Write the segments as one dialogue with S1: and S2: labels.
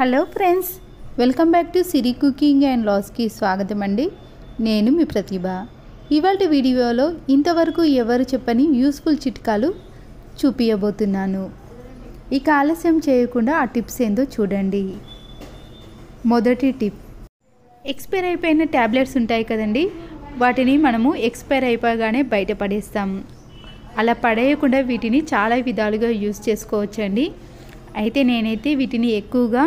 S1: hello friends welcome back to Siri cooking and లాస్కి స్వాగతం అండి నేను మీ ప్రతిభ ఇవాళ వీడియోలో ఇంతవరకు ఎవరు చెప్పని యూస్ఫుల్ చిట్కాలు చూపించబోతున్నాను ఇక ఆలస్యం చేయకుండా ఆ టిప్స్ ఏందో చూడండి మొదటి టిప్ ఎక్స్పైర్ అయిపోయిన ట్యాబ్లెట్స్ ఉంటాయి కదండి వాటిని మనము ఎక్స్పైర్ అయిపోగానే బయటపడేస్తాం అలా పడేయకుండా వీటిని చాలా విధాలుగా యూజ్ చేసుకోవచ్చండి అయితే నేనైతే వీటిని ఎక్కువగా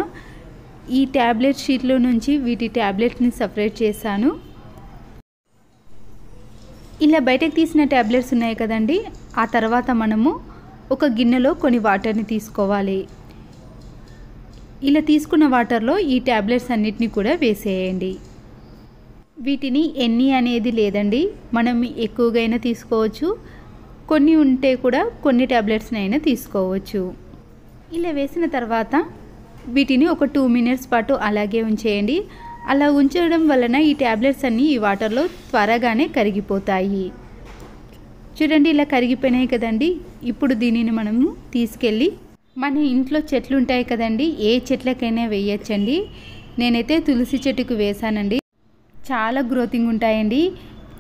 S1: ఈ ట్యాబ్లెట్ షీట్లో నుంచి వీటి ట్యాబ్లెట్ని సపరేట్ చేశాను ఇలా బయటకు తీసిన ట్యాబ్లెట్స్ ఉన్నాయి కదండి ఆ తర్వాత మనము ఒక గిన్నెలో కొన్ని వాటర్ని తీసుకోవాలి ఇలా తీసుకున్న వాటర్లో ఈ ట్యాబ్లెట్స్ అన్నిటిని కూడా వేసేయండి వీటిని ఎన్ని అనేది లేదండి మనం అయినా తీసుకోవచ్చు కొన్ని ఉంటే కూడా కొన్ని ట్యాబ్లెట్స్ని అయినా తీసుకోవచ్చు ఇలా వేసిన తర్వాత వీటిని ఒక టూ మినిట్స్ పాటు అలాగే ఉంచేయండి అలా ఉంచడం వలన ఈ ట్యాబ్లెట్స్ అన్నీ ఈ వాటర్లో త్వరగానే కరిగిపోతాయి చూడండి ఇలా కరిగిపోయినాయి కదండి ఇప్పుడు దీనిని మనము తీసుకెళ్ళి మన ఇంట్లో చెట్లు ఉంటాయి కదండి ఏ చెట్లకైనా వేయచ్చండి నేనైతే తులసి చెట్టుకు వేశానండి చాలా గ్రోతింగ్ ఉంటాయండి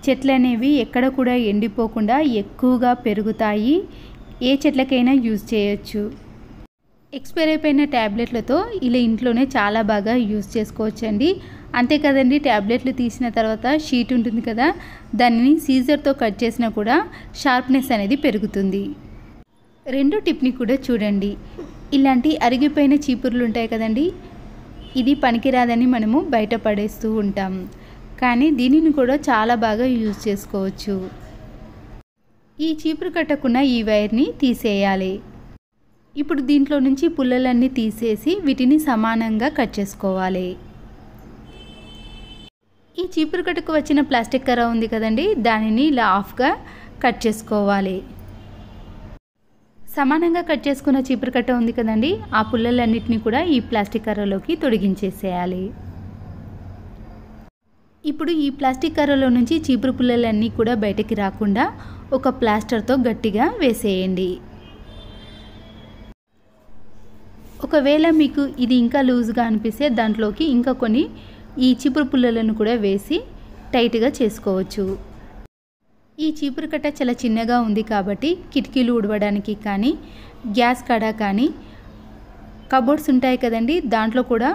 S1: చెట్లు అనేవి ఎక్కడ కూడా ఎండిపోకుండా ఎక్కువగా పెరుగుతాయి ఏ చెట్లకైనా యూజ్ చేయొచ్చు ఎక్స్పైర్ అయిపోయిన ట్యాబ్లెట్లతో ఇలా ఇంట్లోనే చాలా బాగా యూజ్ చేసుకోవచ్చండి అంతే కదండి ట్యాబ్లెట్లు తీసిన తర్వాత షీట్ ఉంటుంది కదా దానిని సీజర్తో కట్ చేసినా కూడా షార్ప్నెస్ అనేది పెరుగుతుంది రెండో టిప్ని కూడా చూడండి ఇలాంటి అరిగిపోయిన చీపుర్లు ఉంటాయి కదండి ఇది పనికిరాదని మనము బయటపడేస్తూ ఉంటాం కానీ దీనిని కూడా చాలా బాగా యూజ్ చేసుకోవచ్చు ఈ చీపురు కట్టకుండా ఈ వైర్ని తీసేయాలి ఇప్పుడు దీంట్లో నుంచి పుల్లలన్నీ తీసేసి వీటిని సమానంగా కట్ చేసుకోవాలి ఈ చీపురు కట్టుకు వచ్చిన ప్లాస్టిక్ కర్ర ఉంది కదండి దానిని ఇలా ఆఫ్గా కట్ చేసుకోవాలి సమానంగా కట్ చేసుకున్న చీపురు కట్ట ఉంది కదండి ఆ పుల్లలన్నిటిని కూడా ఈ ప్లాస్టిక్ కర్రలోకి తొడిగించేసేయాలి ఇప్పుడు ఈ ప్లాస్టిక్ కర్రలో నుంచి చీపురు పుల్లలన్నీ కూడా బయటకి రాకుండా ఒక ప్లాస్టర్తో గట్టిగా వేసేయండి ఒకవేళ మీకు ఇది ఇంకా లూజ్గా అనిపిస్తే దాంట్లోకి ఇంకా కొన్ని ఈ చీపురు పుల్లలను కూడా వేసి టైట్గా చేసుకోవచ్చు ఈ చీపురు కట్ట చాలా చిన్నగా ఉంది కాబట్టి కిటికీలు ఉడవడానికి కానీ గ్యాస్ కాడ కానీ కబోర్డ్స్ ఉంటాయి కదండి దాంట్లో కూడా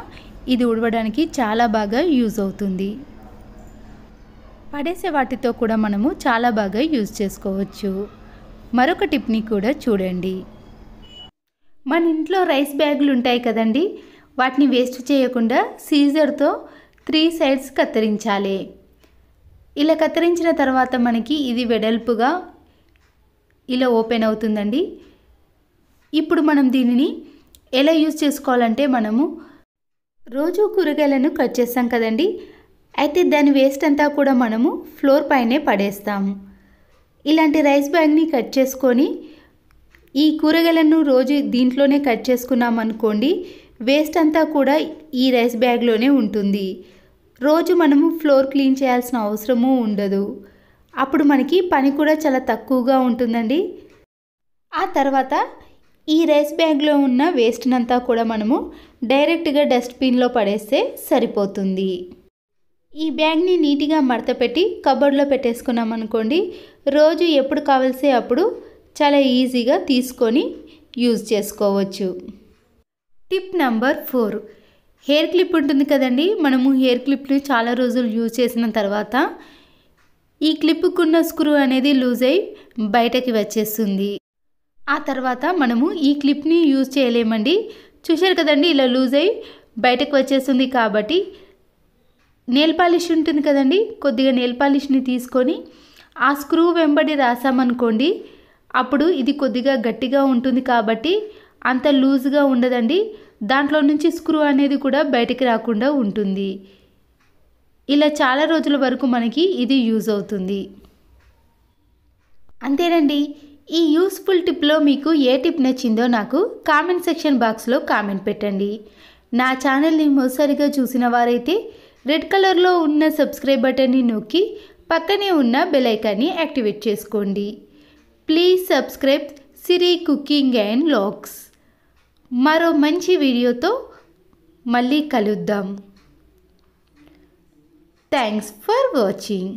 S1: ఇది ఉడవడానికి చాలా బాగా యూజ్ అవుతుంది పడేసే వాటితో కూడా మనము చాలా బాగా యూజ్ చేసుకోవచ్చు మరొక టిప్ని కూడా చూడండి మన ఇంట్లో రైస్ బ్యాగులు ఉంటాయి కదండి వాటిని వేస్ట్ చేయకుండా సీజర్తో త్రీ సైడ్స్ కత్తిరించాలి ఇలా కత్తిరించిన తర్వాత మనకి ఇది వెడల్పుగా ఇలా ఓపెన్ అవుతుందండి ఇప్పుడు మనం దీనిని ఎలా యూజ్ చేసుకోవాలంటే మనము రోజు కూరగాయలను కట్ చేస్తాం కదండి అయితే దాని వేస్ట్ అంతా కూడా మనము ఫ్లోర్ పైనే పడేస్తాము ఇలాంటి రైస్ బ్యాగ్ని కట్ చేసుకొని ఈ కూరగాయలను రోజు దీంట్లోనే కట్ చేసుకున్నాం అనుకోండి వేస్ట్ అంతా కూడా ఈ రైస్ బ్యాగ్లోనే ఉంటుంది రోజు మనము ఫ్లోర్ క్లీన్ చేయాల్సిన అవసరము ఉండదు అప్పుడు మనకి పని కూడా చాలా తక్కువగా ఉంటుందండి ఆ తర్వాత ఈ రైస్ బ్యాగ్లో ఉన్న వేస్ట్నంతా కూడా మనము డైరెక్ట్గా డస్ట్బిన్లో పడేస్తే సరిపోతుంది ఈ బ్యాగ్ని నీట్గా మడతపెట్టి కబోర్డ్లో పెట్టేసుకున్నాం అనుకోండి రోజు ఎప్పుడు కావలసే అప్పుడు చాలా ఈజీగా తీసుకొని యూజ్ చేసుకోవచ్చు tip number four hair clip ఉంటుంది కదండి మనము హెయిర్ క్లిప్ని చాలా రోజులు యూజ్ చేసిన తర్వాత ఈ క్లిప్పుకున్న స్క్రూ అనేది లూజ్ అయి బయటకి వచ్చేస్తుంది ఆ తర్వాత మనము ఈ క్లిప్ని యూజ్ చేయలేమండి చూశారు కదండి ఇలా లూజ్ అయి బయటకు వచ్చేస్తుంది కాబట్టి నేల్ పాలిష్ ఉంటుంది కదండి కొద్దిగా నేల్ పాలిష్ని తీసుకొని ఆ స్క్రూ వెంబడి రాసామనుకోండి అప్పుడు ఇది కొద్దిగా గట్టిగా ఉంటుంది కాబట్టి అంత లూజ్గా ఉండదండి దాంట్లో నుంచి స్క్రూ అనేది కూడా బయటికి రాకుండా ఉంటుంది ఇలా చాలా రోజుల వరకు మనకి ఇది యూజ్ అవుతుంది అంతేనండి ఈ యూస్ఫుల్ టిప్లో మీకు ఏ టిప్ నచ్చిందో నాకు కామెంట్ సెక్షన్ బాక్స్లో కామెంట్ పెట్టండి నా ఛానల్ని మొదసారిగా చూసిన వారైతే రెడ్ కలర్లో ఉన్న సబ్స్క్రైబ్ బటన్ని నొక్కి పక్కనే ఉన్న బెల్ ఐకాన్ని యాక్టివేట్ చేసుకోండి please subscribe Siri cooking and లాక్స్ మరో మంచి వీడియోతో మళ్ళీ కలుద్దాం థ్యాంక్స్ ఫర్ వాచింగ్